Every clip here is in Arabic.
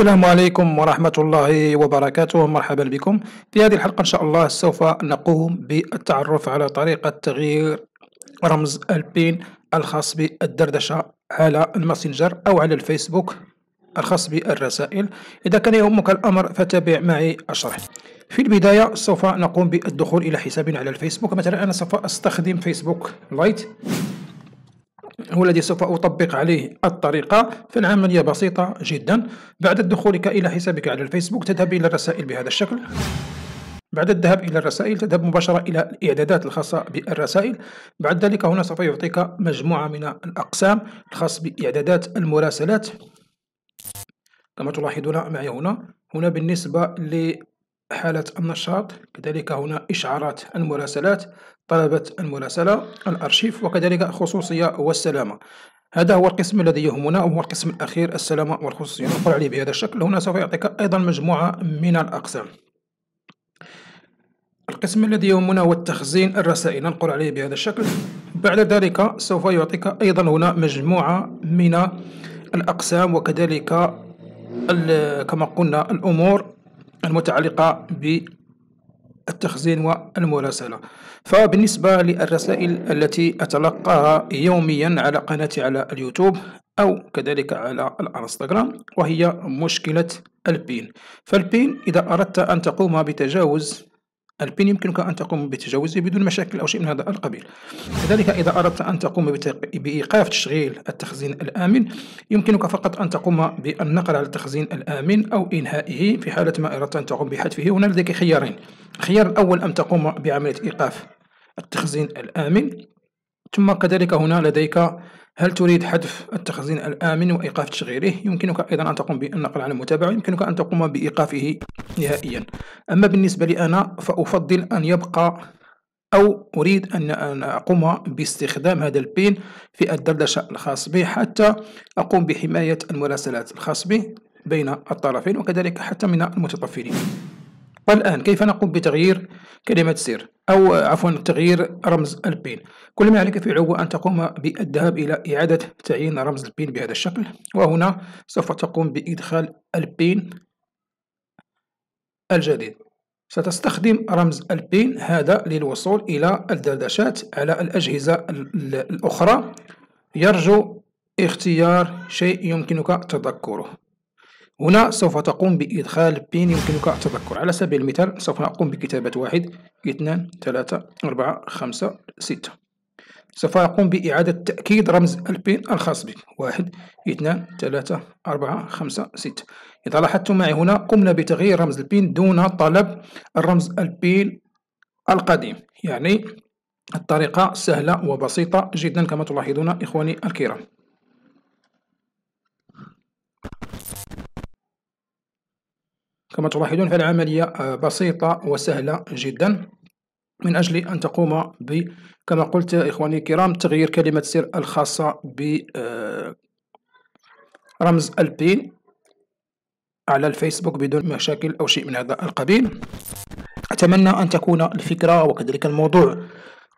السلام عليكم ورحمة الله وبركاته مرحبا بكم في هذه الحلقة إن شاء الله سوف نقوم بالتعرف على طريقة تغيير رمز البين الخاص بالدردشة على الماسنجر أو على الفيسبوك الخاص بالرسائل إذا كان يهمك الأمر فتابع معي الشرح في البداية سوف نقوم بالدخول إلى حسابنا على الفيسبوك مثلا أنا سوف أستخدم فيسبوك لايت هو الذي سوف أطبق عليه الطريقة فالعملية بسيطة جدا بعد دخولك إلى حسابك على الفيسبوك تذهب إلى الرسائل بهذا الشكل بعد الذهاب إلى الرسائل تذهب مباشرة إلى الإعدادات الخاصة بالرسائل بعد ذلك هنا سوف يعطيك مجموعة من الأقسام الخاص بإعدادات المراسلات كما تلاحظون معي هنا هنا بالنسبة لحالة النشاط كذلك هنا إشعارات المراسلات طلبة المراسلة الأرشيف وكذلك الخصوصية والسلامة هذا هو القسم الذي يهمنا وهو القسم الأخير السلامة والخصوصية نقر عليه بهذا الشكل هنا سوف يعطيك أيضا مجموعة من الأقسام القسم الذي يهمنا هو التخزين الرسائل ننقل عليه بهذا الشكل بعد ذلك سوف يعطيك أيضا هنا مجموعة من الأقسام وكذلك كما قلنا الأمور المتعلقة ب التخزين والمراسلة فبالنسبة للرسائل التي أتلقاها يوميا على قناتي على اليوتيوب أو كذلك على الانستغرام وهي مشكلة البين فالبين إذا أردت أن تقوم بتجاوز البين يمكنك أن تقوم بتجاوزه بدون مشاكل أو شيء من هذا القبيل كذلك إذا أردت أن تقوم بإيقاف تشغيل التخزين الآمن يمكنك فقط أن تقوم بالنقر على التخزين الآمن أو إنهائه في حالة ما أردت أن تقوم بحذفه هنا لديك خيارين الخيار الأول أن تقوم بعملية إيقاف التخزين الآمن ثم كذلك هنا لديك هل تريد حذف التخزين الآمن وإيقاف تشغيله يمكنك أيضا أن تقوم بالنقل على المتابعة يمكنك أن تقوم بإيقافه نهائيا أما بالنسبة لي أنا فأفضل أن يبقى أو أريد أن أقوم باستخدام هذا البين في الدردشة الخاص به حتى أقوم بحماية المراسلات الخاص به بين الطرفين وكذلك حتى من المتطفلين والآن كيف نقوم بتغيير كلمة سير أو عفوا تغيير رمز البين كل ما عليك فعله هو أن تقوم بالذهاب إلى إعادة تعيين رمز البين بهذا الشكل وهنا سوف تقوم بإدخال البين الجديد ستستخدم رمز البين هذا للوصول إلى الدردشات على الأجهزة الأخرى يرجو اختيار شيء يمكنك تذكره هنا سوف تقوم بإدخال بين يمكنك التذكر على سبيل المثال سوف نقوم بكتابة واحد اثنان ثلاثة أربعة خمسة ستة سوف أقوم بإعادة تأكيد رمز البين الخاص بك واحد اثنان ثلاثة أربعة خمسة ستة إذا لاحظتم معي هنا قمنا بتغيير رمز البين دون طلب الرمز البين القديم يعني الطريقة سهلة وبسيطة جدا كما تلاحظون إخواني الكرام كما تلاحظون فالعملية آه، بسيطة وسهلة جدا من أجل أن تقوم ب كما قلت إخواني الكرام تغيير كلمة سر الخاصة ب آه، رمز البين على الفيسبوك بدون مشاكل أو شيء من هذا القبيل أتمنى أن تكون الفكرة وكذلك الموضوع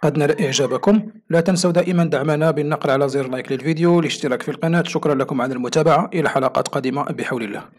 قد نال إعجابكم لا تنسوا دائما دعمنا بالنقر على زر لايك للفيديو الاشتراك في القناة شكرا لكم على المتابعة إلى حلقات قادمة بحول الله